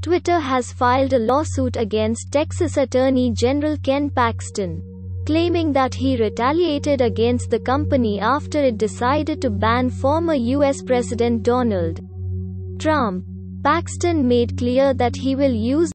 Twitter has filed a lawsuit against Texas Attorney General Ken Paxton, claiming that he retaliated against the company after it decided to ban former US President Donald Trump. Paxton made clear that he will use